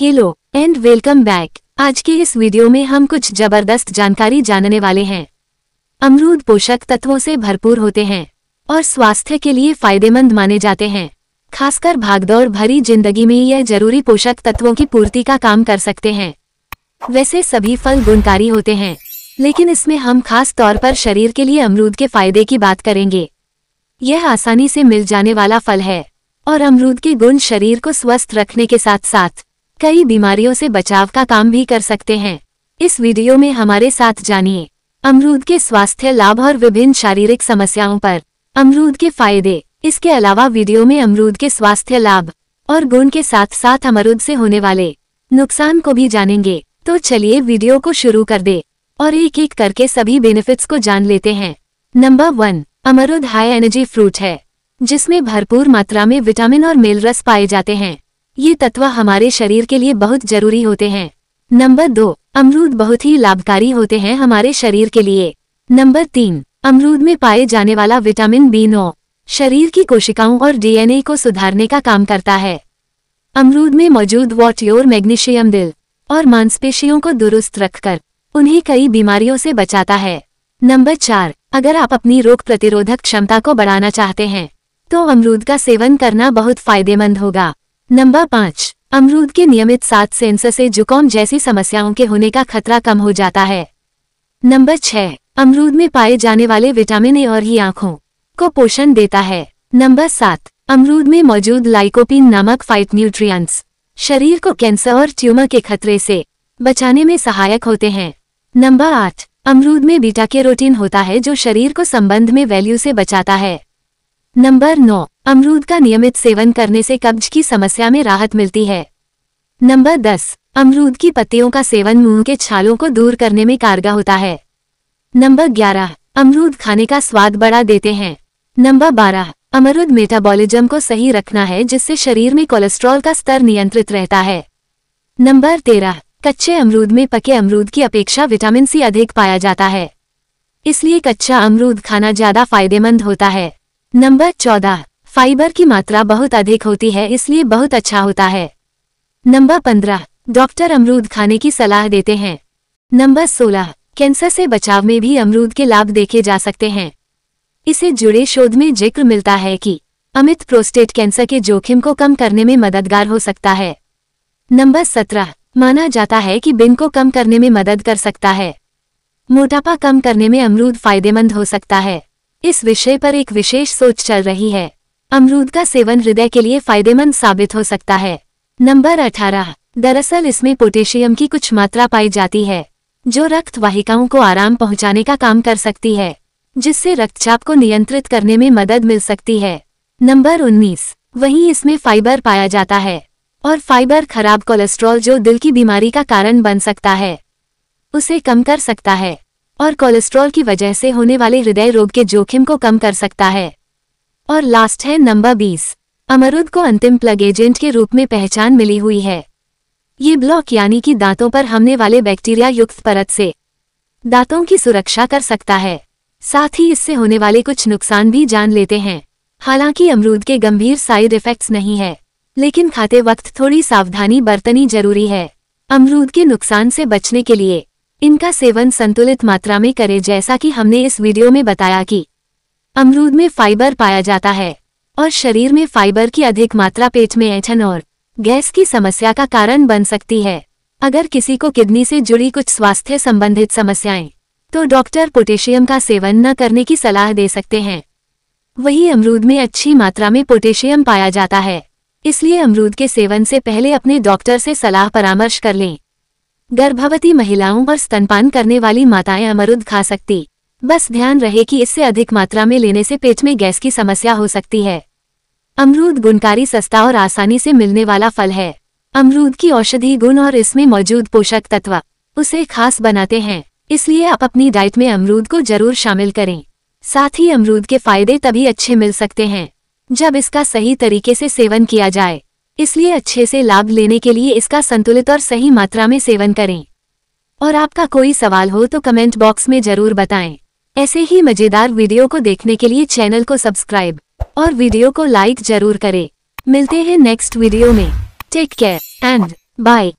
hello and welcome back आज के इस वीडियो में हम कुछ जबरदस्त जानकारी जानने वाले हैं अमरूद पोषक तत्वों से भरपूर होते हैं और स्वास्थ्य के लिए फायदेमंद माने जाते हैं खासकर भागदौड़ भरी जिंदगी में यह जरूरी पोषक तत्वों की पूर्ति का काम कर सकते हैं वैसे सभी फल गुणकारी होते हैं लेकिन इसमें हम खास तौर पर शरीर के लिए अमरूद के फायदे की बात करेंगे यह आसानी से मिल जाने वाला फल है और अमरूद के गुण शरीर को स्वस्थ रखने के साथ साथ कई बीमारियों से बचाव का काम भी कर सकते हैं इस वीडियो में हमारे साथ जानिए अमरूद के स्वास्थ्य लाभ और विभिन्न शारीरिक समस्याओं पर अमरूद के फायदे इसके अलावा वीडियो में अमरूद के स्वास्थ्य लाभ और गुण के साथ साथ अमरूद से होने वाले नुकसान को भी जानेंगे तो चलिए वीडियो को शुरू कर दे और एक एक करके सभी बेनिफिट्स को जान लेते हैं नंबर वन अमरूद हाई एनर्जी फ्रूट है जिसमें भरपूर मात्रा में विटामिन और मेलरस पाए जाते हैं ये तत्व हमारे शरीर के लिए बहुत जरूरी होते हैं नंबर दो अमरूद बहुत ही लाभकारी होते हैं हमारे शरीर के लिए नंबर तीन अमरूद में पाए जाने वाला विटामिन बी नौ शरीर की कोशिकाओं और डीएनए को सुधारने का काम करता है अमरूद में मौजूद वॉट्योर मैग्नीशियम दिल और मांसपेशियों को दुरुस्त रखकर उन्हें कई बीमारियों से बचाता है नंबर चार अगर आप अपनी रोग प्रतिरोधक क्षमता को बढ़ाना चाहते हैं तो अमरूद का सेवन करना बहुत फायदेमंद होगा नंबर पाँच अमरूद के नियमित सात सेंसर से जुकाम जैसी समस्याओं के होने का खतरा कम हो जाता है नंबर छः अमरूद में पाए जाने वाले विटामिन ए और ही आँखों को पोषण देता है नंबर सात अमरूद में मौजूद लाइकोपिन नामक फाइट न्यूट्रिएंट्स शरीर को कैंसर और ट्यूमर के खतरे से बचाने में सहायक होते हैं नंबर आठ अमरूद में बीटा के रोटीन होता है जो शरीर को संबंध में वैल्यू से बचाता है नंबर नौ अमरूद का नियमित सेवन करने से कब्ज की समस्या में राहत मिलती है नंबर दस अमरूद की पत्तियों का सेवन मुंह के छालों को दूर करने में कारगर होता है नंबर ग्यारह अमरूद खाने का स्वाद बढ़ा देते हैं नंबर बारह अमरूद मेटाबॉलिज्म को सही रखना है जिससे शरीर में कोलेस्ट्रॉल का स्तर नियंत्रित रहता है नंबर तेरह कच्चे अमरूद में पके अमरूद की अपेक्षा विटामिन सी अधिक पाया जाता है इसलिए कच्चा अमरूद खाना ज्यादा फायदेमंद होता है नंबर चौदह फाइबर की मात्रा बहुत अधिक होती है इसलिए बहुत अच्छा होता है नंबर पंद्रह डॉक्टर अमरूद खाने की सलाह देते हैं नंबर सोलह कैंसर से बचाव में भी अमरूद के लाभ देखे जा सकते हैं इसे जुड़े शोध में जिक्र मिलता है कि अमित प्रोस्टेट कैंसर के जोखिम को कम करने में मददगार हो सकता है नंबर सत्रह माना जाता है कि बिन को कम करने में मदद कर सकता है मोटापा कम करने में अमरूद फायदेमंद हो सकता है इस विषय पर एक विशेष सोच चल रही है अमरूद का सेवन हृदय के लिए फायदेमंद साबित हो सकता है नंबर अठारह दरअसल इसमें पोटेशियम की कुछ मात्रा पाई जाती है जो रक्त वाहिकाओं को आराम पहुंचाने का काम कर सकती है जिससे रक्तचाप को नियंत्रित करने में मदद मिल सकती है नंबर 19 वहीं इसमें फाइबर पाया जाता है और फाइबर खराब कोलेस्ट्रॉल जो दिल की बीमारी का कारण बन सकता है उसे कम कर सकता है और कोलेस्ट्रॉल की वजह से होने वाले हृदय रोग के जोखिम को कम कर सकता है और लास्ट है नंबर बीस अमरुद को अंतिम प्लग एजेंट के रूप में पहचान मिली हुई है ये ब्लॉक यानी कि दांतों पर हमने वाले बैक्टीरिया युक्त परत से दांतों की सुरक्षा कर सकता है साथ ही इससे होने वाले कुछ नुकसान भी जान लेते हैं हालांकि अमरूद के गंभीर साइड इफेक्ट्स नहीं है लेकिन खाते वक्त थोड़ी सावधानी बरतनी जरूरी है अमरूद के नुकसान से बचने के लिए इनका सेवन संतुलित मात्रा में करें जैसा कि हमने इस वीडियो में बताया कि अमरूद में फाइबर पाया जाता है और शरीर में फाइबर की अधिक मात्रा पेट में ऐठन और गैस की समस्या का कारण बन सकती है अगर किसी को किडनी से जुड़ी कुछ स्वास्थ्य संबंधित समस्याएं तो डॉक्टर पोटेशियम का सेवन न करने की सलाह दे सकते हैं वही अमरूद में अच्छी मात्रा में पोटेशियम पाया जाता है इसलिए अमरूद के सेवन से पहले अपने डॉक्टर से सलाह परामर्श कर लें गर्भवती महिलाओं और स्तनपान करने वाली माताएं अमरुद खा सकती बस ध्यान रहे कि इससे अधिक मात्रा में लेने से पेट में गैस की समस्या हो सकती है अमरूद गुणकारी सस्ता और आसानी से मिलने वाला फल है अमरूद की औषधि गुण और इसमें मौजूद पोषक तत्व उसे खास बनाते हैं इसलिए आप अपनी डाइट में अमरूद को जरूर शामिल करें साथ ही अमरूद के फायदे तभी अच्छे मिल सकते हैं जब इसका सही तरीके से सेवन किया जाए इसलिए अच्छे से लाभ लेने के लिए इसका संतुलित और सही मात्रा में सेवन करें और आपका कोई सवाल हो तो कमेंट बॉक्स में जरूर बताएं ऐसे ही मज़ेदार वीडियो को देखने के लिए चैनल को सब्सक्राइब और वीडियो को लाइक जरूर करें मिलते हैं नेक्स्ट वीडियो में टेक केयर एंड बाय